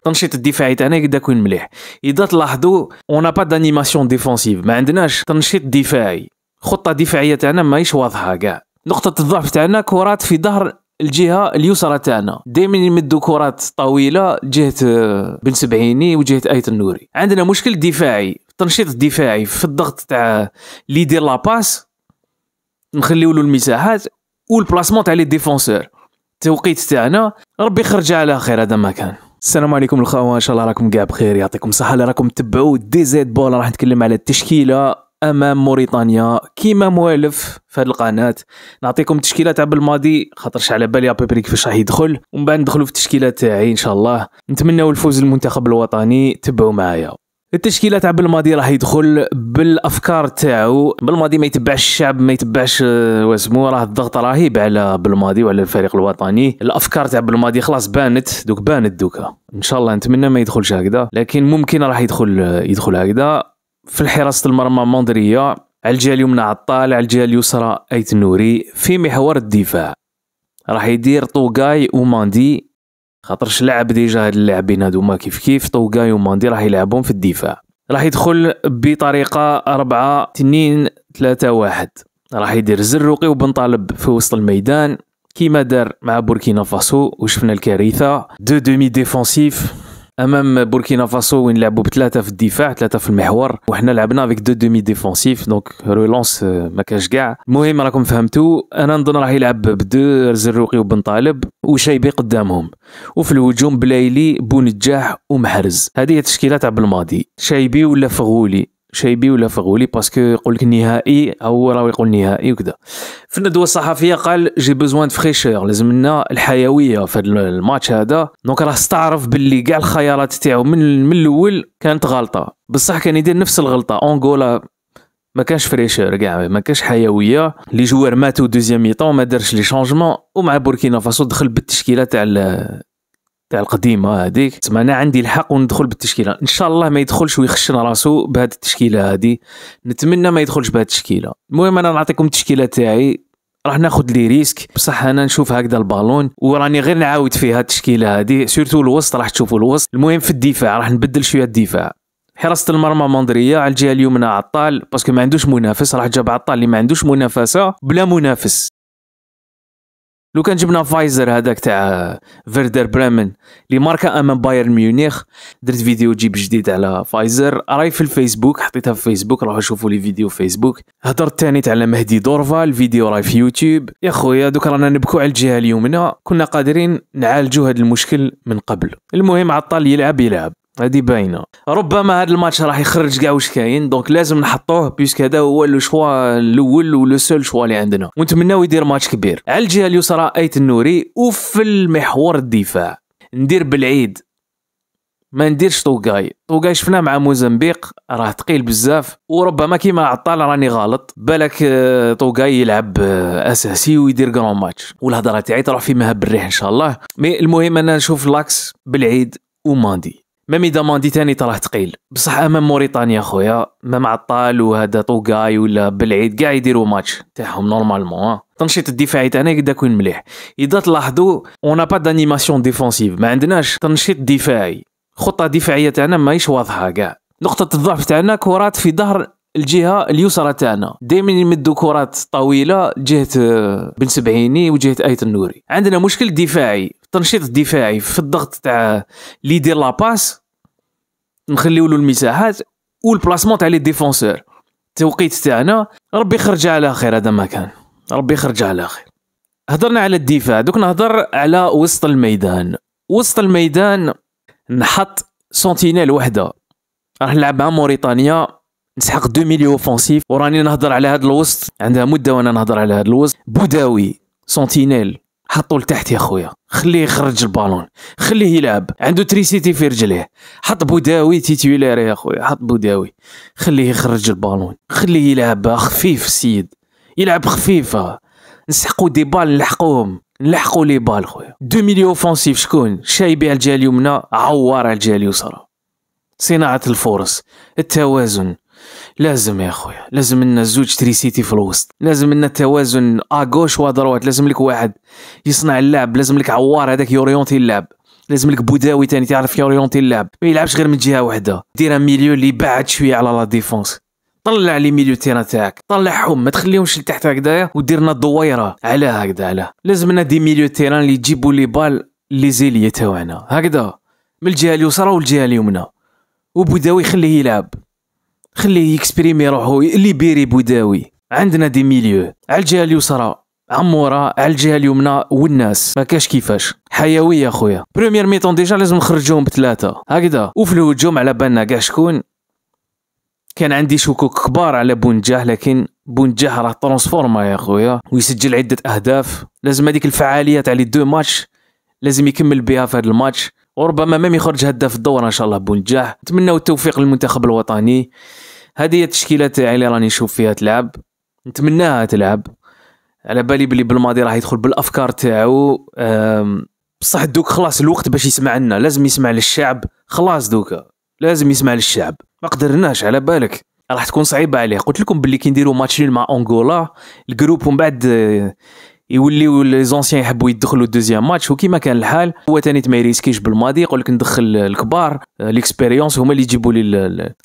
التنشيط الدفاعي تاعنا يقدر يكون مليح اذا تلاحظوا اون با دانيماسيون ديفونسيف ما عندناش تنشيط دفاعي خطه دفاعيه تاعنا ماهيش واضحه كاع نقطه الضعف تاعنا كرات في ظهر الجهه اليسرى تاعنا دائما يمدوا كرات طويله جهه آه، بن سبعيني وجهه ايه النوري عندنا مشكل دفاعي التنشيط الدفاعي في الضغط تاع لي دير لاباس نخليو له المساحات والبلاسمون تاع لي ديفونسور التوقيت تاعنا ربي خرج على خير هذا ما كان السلام عليكم الخوان ان شاء الله راكم كاع بخير يعطيكم الصحه اللي راكم تبعوا دي زيد بول راح نتكلم على التشكيله امام موريتانيا كيما موالف في هذه القناه نعطيكم التشكيله تاع بالماضي خاطرش على بالي ابيبري كيفاش راح يدخل ومن بعد ندخلوا في التشكيله تاعي ان شاء الله نتمنوا الفوز للمنتخب الوطني تبعوا معايا التشكيله تاع بالماضي راح يدخل بالافكار تاعو بالماضي ما يتبعش الشعب ما يتبعش آه، واسمو راه الضغط رهيب على بالماضي وعلى الفريق الوطني الافكار تاع بالماضي خلاص بانت دوك بانت دوكا ان شاء الله نتمنى ما يدخلش هكذا لكن ممكن راح يدخل آه، يدخل هكذا في حراسه المرمى موندريه على الجهه اليمنى عطال على الجهه اليسرى ايت النوري في محور الدفاع راح يدير طوغاي وماندي خاطرش لعب ديجا هاد اللاعبين هادوما كيف كيف طوكاي يوماندي راح يلعبون في الدفاع راح يدخل بطريقة أربعة تنين ثلاثة واحد راح يدير الزروقي وبن طالب في وسط الميدان كيما دار مع بوركينا فاسو وشفنا الكارثة دو دومي ديفونسيف امام بوركينا فاسو وين لعبوا بثلاثه في الدفاع ثلاثه في المحور وحنا لعبنا فيك دو دومي ديفونسيف دونك رولونس ما كاش كاع المهم راكم فهمتوا انا نظن راح يلعب بدو زروقي وبن طالب وشايبي قدامهم وفي الهجوم بلايلي بونجاح ومحرز هذه هي التشكيله تاع بالماضي شايبي ولا فغولي شايبي ولا فغولي باسكو يقول لك نهائي هو راه يقول نهائي وكذا في الندوه الصحفيه قال جي بوزوان دو فريشور لازمنا الحيويه في الماتش هذا دونك راه استعرف باللي كاع الخيارات تاعو من من الاول كانت غلطه بصح كان يدير نفس الغلطه اونغولا ما كانش فريشور كاع ما كانش حيويه لي جوار ماتو دوزيام ميطون ما دارش لي شونجمون ومع بوركينا فاسو دخل بالتشكيله تاع تاع القديمه هذيك تسمى انا عندي الحق وندخل بالتشكيله ان شاء الله ما يدخلش ويخشن راسو بهذه التشكيله هذه نتمنى ما يدخلش بهذه التشكيله المهم انا نعطيكم التشكيله تاعي راح ناخذ لي ريسك بصح انا نشوف هكذا البالون وراني غير نعاود فيها التشكيله هذه سورتو الوسط راح تشوفوا الوسط المهم في الدفاع راح نبدل شويه الدفاع حراسه المرمى مندريه على الجهه اليمنى عطال باسكو ما عندوش منافس راح جاب عطال اللي ما عندوش منافسه بلا منافس لو كان جبنا فايزر هذاك تاع فيردر بريمن اللي ماركا امام بايرن ميونيخ درت فيديو جيب جديد على فايزر راي في الفيسبوك حطيتها في الفيسبوك روحوا شوفوا لي فيديو في فيسبوك هضرت تاني تاع مهدي دورفا الفيديو راي في يوتيوب يا خويا دوك رانا نبكو على الجهه اليمنى كنا قادرين نعالجوا هذا المشكل من قبل المهم عطال يلعب يلعب هذه باينه ربما هذا الماتش راح يخرج كاع واش كاين دونك لازم نحطوه بيسك هذا هو لو شوا الاول ولو سول شوا اللي عندنا ونتمناو يدير ماتش كبير على الجهه اليسرى ايت النوري وفي المحور الدفاع ندير بالعيد ما نديرش طوكاي طوكاي شفناه مع موزمبيق راه ثقيل بزاف وربما كيما عطال راني غلط بالك آه، طوكاي يلعب آه، اساسي ويدير كرون ماتش والهضره تاعي تروح في مهب الريح ان شاء الله مي المهم انا نشوف لاكس بالعيد وماندي اذا ماندي تاني طرح ثقيل بصح امام موريتانيا خويا ما معطال وهذا طوكاي ولا بالعيد كاع يديروا ماتش تاعهم نورمالمون التنشيط الدفاعي تاعنا قد يكون مليح اذا تلاحظوا اون با دانيماسيون ديفونسيف ما عندناش تنشيط دفاعي الخطه الدفاعيه تاعنا ماهيش واضحه كاع نقطه الضعف تاعنا كرات في ظهر الجهه اليسرى تاعنا دائما يمدوا كرات طويله جهه آه، بن سبعيني وجهه ايه النوري عندنا مشكل دفاعي التنشيط الدفاعي في الضغط تاع اللي يدير لاباس نخليو له المساحات والبلاسمون تاع لي ديفونسور التوقيت تاعنا ربي يخرج على خير هذا ما كان ربي يخرج على خير هضرنا على الدفاع دوك نهضر على وسط الميدان وسط الميدان نحط سنتينيل وحده راح نلعب مع موريتانيا نسحق دو ميلي اوفونسيف وراني نهضر على هذا الوسط عندها مده وانا نهضر على هذا الوسط بوداوي سنتينيل حطو لتحت يا خويا خليه يخرج البالون خليه يلعب عنده تريسيتي في رجليه حط بوداوي تيتولير يا خويا حط بوداوي خليه يخرج البالون خليه يلعب خفيف السيد يلعب خفيفه نسحقو دي بال نلحقوهم نلحقو لي بال خويا دو ميليو اوفونسيف شكون شايبي على الجهه اليمنى عوار على الجهه اليسرى صناعه الفرص التوازن لازم يا خويا لازم لنا زوج تريسيتي في الوسط لازم لنا توازن اغوش ودروات لازم لك واحد يصنع اللعب لازم لك عوار هذاك يوريونتي اللعب لازم لك بوداوي تاني تعرف يوريونتي اللعب ما يلعبش غير من جهه واحده دير ميليو اللي بعد شويه على لا ديفونس طلع لي ميليو تيران تاعك طلعهم ما تخليهمش لتحت هكذايا ودير لنا الدويره على هكذا على لازمنا دي ميليو تيران اللي يجيبوا لي بال لي زيليه تاعنا هكذا من الجهه اليسرى والجهه اليمنى وبوداوي خليه يلعب خليه يكسبريمي روحو ليبيري بوداوي عندنا دي ميليو على الجهه اليسرى عمورة على الجهه اليمنى والناس ما كاش كيفاش حيويه خويا بريمير ميتون ديجا لازم نخرجوهم بثلاثه هكذا وفي الهجوم على بالنا كاع شكون كان عندي شكوك كبار على بونجاه لكن بونجاه راه ترانسفورما يا خويا ويسجل عده اهداف لازم هذيك الفعاليه تاع لي دو ماتش لازم يكمل بها في هذا الماتش وربما ما يخرج هداف الدورة ان شاء الله بونجاح نتمنوا التوفيق للمنتخب الوطني هذه هي التشكيله تاعي اللي راني نشوف فيها تلعب نتمناها تلعب على بالي بلي بالماضي راح يدخل بالافكار تاعو بصح دوك خلاص الوقت باش يسمع لنا لازم يسمع للشعب خلاص دوكا لازم يسمع للشعب ما قدرناش على بالك راح تكون صعيبه عليه قلت لكم باللي كي نديروا ماتشين مع اونغولا الجروب ومن بعد يوليو لي زونسيان يحبوا يدخلوا الدوزيام ماتش وكيما كان الحال هو ثاني ما يريسكيش بالماضي يقول لك ندخل الكبار ليكسبيريونس آه، هما اللي يجيبوا لي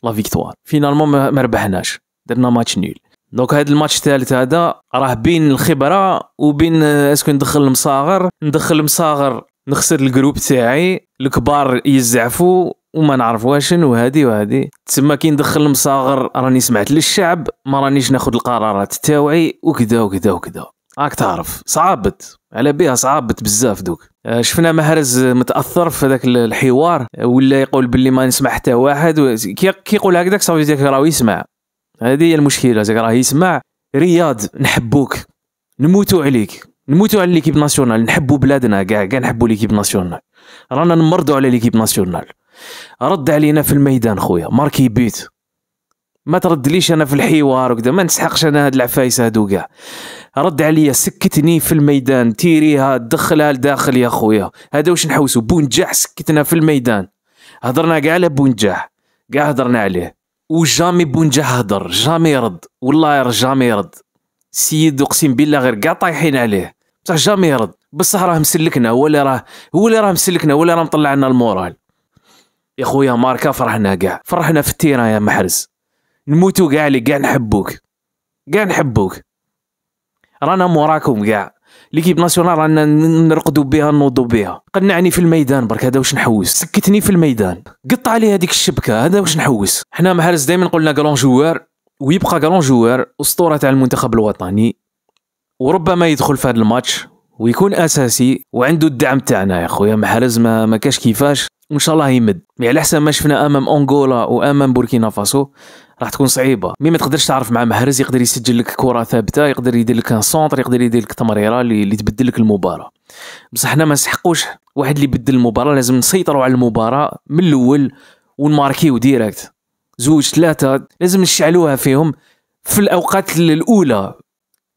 لا فيكتوار فينالمون ما ربحناش درنا ماتش نيل دونك هذا الماتش الثالث هذا راه بين الخبره وبين آه، اسكو ندخل المصاغر ندخل المصاغر نخسر الجروب تاعي الكبار يزعفوا وما نعرف واشن وهذه وهذه تسمى كي ندخل المصاغر راني سمعت للشعب ما رانيش ناخذ القرارات تاوعي وكذا وكذا وكذا راك تعرف صعبت على بها صعبت بزاف دوك آه، شفنا مهرز متاثر في هذاك الحوار آه، ولا يقول باللي ما نسمع حتى واحد كي يقول هكذاك صافي ديك راه يسمع هذه هي المشكله زيك راه يسمع رياض نحبوك نموتوا عليك نموتوا على ليكيب ناسيونال نحبو بلادنا كاع كاع نحبو ليكيب ناسيونال رانا نمرضوا على ليكيب ناسيونال رد علينا في الميدان خويا ماركي بيت ما تردليش انا في الحوار وكذا ما نسحقش انا هاد العفايس هادو كاع رد عليا سكتني في الميدان تيريها دخلها لداخل يا خويا هذا واش نحوسو بونجاح سكتنا في الميدان هضرنا كاع على بونجاح كاع هضرنا عليه وجامي بونجاح هضر جامي رد والله جامي رد سيد اقسم بالله غير كاع طايحين عليه بصح جامي يرد بصح راه مسلكنا هو اللي راه هو اللي راه مسلكنا هو اللي راه مطلع لنا المورال يا خويا ماركا فرحنا كاع فرحنا في التيران يا محرز نموتوا كاع اللي كاع نحبوك كاع نحبوك رانا موراكم كاع ليكيب ناسيونال رانا نرقدوا بها نوضوا بها قنعني في الميدان برك هذا واش نحوس سكتني في الميدان قطع لي هذيك الشبكه هذا واش نحوس حنا محرز دائما قلنا كرون جوار ويبقى كرون جوار اسطوره تاع المنتخب الوطني وربما يدخل في هذا الماتش ويكون اساسي وعنده الدعم تاعنا يا خويا محرز ما, ما كاش كيفاش وان شاء الله يمد يعني على حسب ما شفنا امام انغولا وامام بوركينا فاسو راح تكون صعيبه مي ما تقدرش تعرف مع محرز يقدر يسجل لك كره ثابته يقدر يدير لك ان سونتر يقدر يدير لك تمريره اللي تبدل لك المباراه بصح حنا ما نسحقوش واحد اللي يبدل المباراه لازم نسيطروا على المباراه من الاول ونماركيو ديريكت زوج ثلاثه لازم نشعلوها فيهم في الاوقات الاولى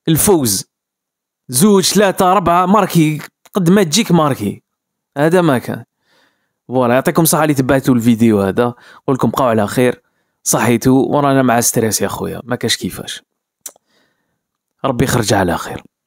الفوز زوج ثلاثه اربعه ماركي قد ما تجيك ماركي هذا ما كان فوالا يعطيكم الصحه اللي تبعتوا الفيديو هذا نقول لكم بقاو على خير صحيتو ورانا مع ستريس يا خويا ما كاش كيفاش ربي يخرج على خير